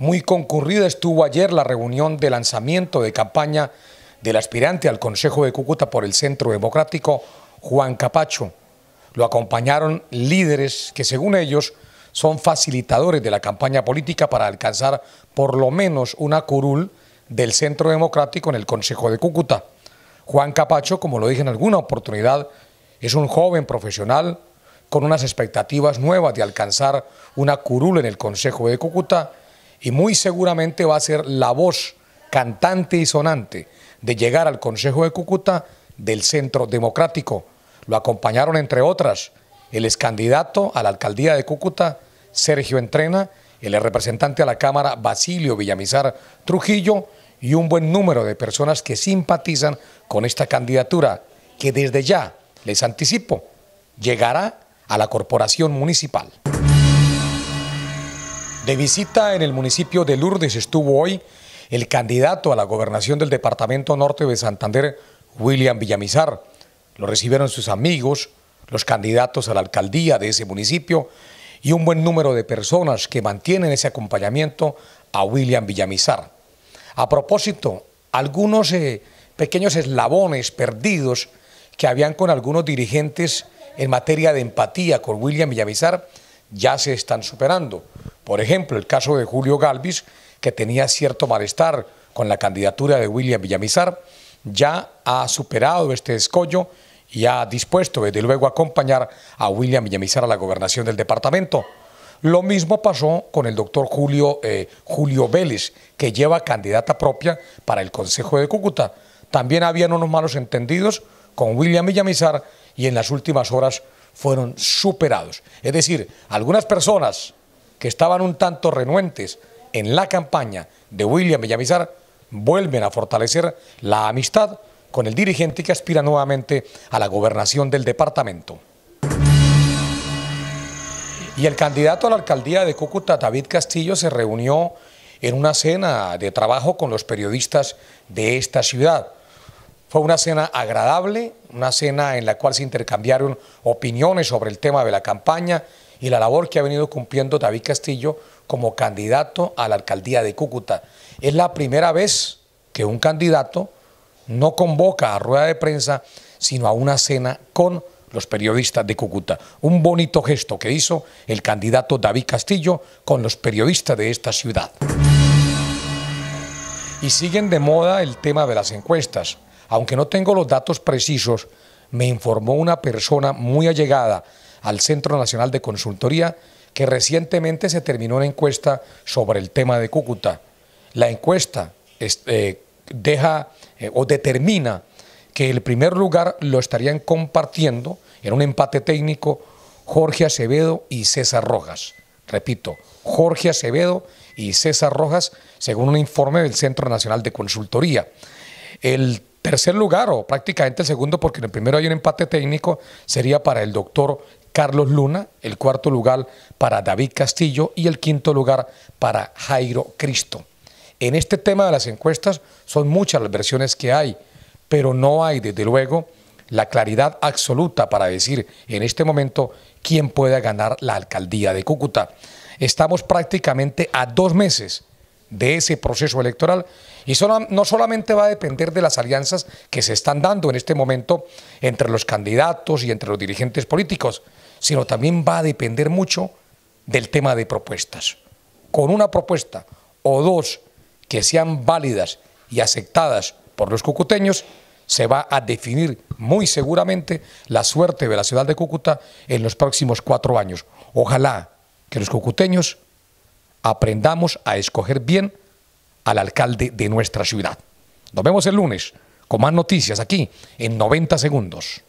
Muy concurrida estuvo ayer la reunión de lanzamiento de campaña del aspirante al Consejo de Cúcuta por el Centro Democrático, Juan Capacho. Lo acompañaron líderes que, según ellos, son facilitadores de la campaña política para alcanzar por lo menos una curul del Centro Democrático en el Consejo de Cúcuta. Juan Capacho, como lo dije en alguna oportunidad, es un joven profesional con unas expectativas nuevas de alcanzar una curul en el Consejo de Cúcuta y muy seguramente va a ser la voz cantante y sonante de llegar al Consejo de Cúcuta del Centro Democrático. Lo acompañaron, entre otras, el excandidato a la alcaldía de Cúcuta, Sergio Entrena, el representante a la Cámara, Basilio Villamizar Trujillo, y un buen número de personas que simpatizan con esta candidatura, que desde ya, les anticipo, llegará a la corporación municipal. De visita en el municipio de Lourdes estuvo hoy el candidato a la gobernación del Departamento Norte de Santander, William Villamizar. Lo recibieron sus amigos, los candidatos a la alcaldía de ese municipio y un buen número de personas que mantienen ese acompañamiento a William Villamizar. A propósito, algunos eh, pequeños eslabones perdidos que habían con algunos dirigentes en materia de empatía con William Villamizar ya se están superando. Por ejemplo, el caso de Julio Galvis, que tenía cierto malestar con la candidatura de William Villamizar, ya ha superado este escollo y ha dispuesto desde luego a acompañar a William Villamizar a la gobernación del departamento. Lo mismo pasó con el doctor Julio, eh, Julio Vélez, que lleva candidata propia para el Consejo de Cúcuta. También habían unos malos entendidos con William Villamizar y en las últimas horas fueron superados. Es decir, algunas personas que estaban un tanto renuentes en la campaña de William Villamizar, vuelven a fortalecer la amistad con el dirigente que aspira nuevamente a la gobernación del departamento. Y el candidato a la alcaldía de Cúcuta, David Castillo, se reunió en una cena de trabajo con los periodistas de esta ciudad. Fue una cena agradable, una cena en la cual se intercambiaron opiniones sobre el tema de la campaña, y la labor que ha venido cumpliendo David Castillo como candidato a la alcaldía de Cúcuta. Es la primera vez que un candidato no convoca a rueda de prensa, sino a una cena con los periodistas de Cúcuta. Un bonito gesto que hizo el candidato David Castillo con los periodistas de esta ciudad. Y siguen de moda el tema de las encuestas. Aunque no tengo los datos precisos, me informó una persona muy allegada al Centro Nacional de Consultoría, que recientemente se terminó una encuesta sobre el tema de Cúcuta. La encuesta eh, deja eh, o determina que el primer lugar lo estarían compartiendo en un empate técnico Jorge Acevedo y César Rojas. Repito, Jorge Acevedo y César Rojas, según un informe del Centro Nacional de Consultoría. El tercer lugar, o prácticamente el segundo, porque en el primero hay un empate técnico, sería para el doctor Carlos Luna, el cuarto lugar para David Castillo y el quinto lugar para Jairo Cristo. En este tema de las encuestas son muchas las versiones que hay, pero no hay desde luego la claridad absoluta para decir en este momento quién pueda ganar la alcaldía de Cúcuta. Estamos prácticamente a dos meses de ese proceso electoral y no solamente va a depender de las alianzas que se están dando en este momento entre los candidatos y entre los dirigentes políticos, sino también va a depender mucho del tema de propuestas. Con una propuesta o dos que sean válidas y aceptadas por los cucuteños, se va a definir muy seguramente la suerte de la ciudad de Cúcuta en los próximos cuatro años. Ojalá que los cucuteños aprendamos a escoger bien al alcalde de nuestra ciudad. Nos vemos el lunes con más noticias aquí en 90 segundos.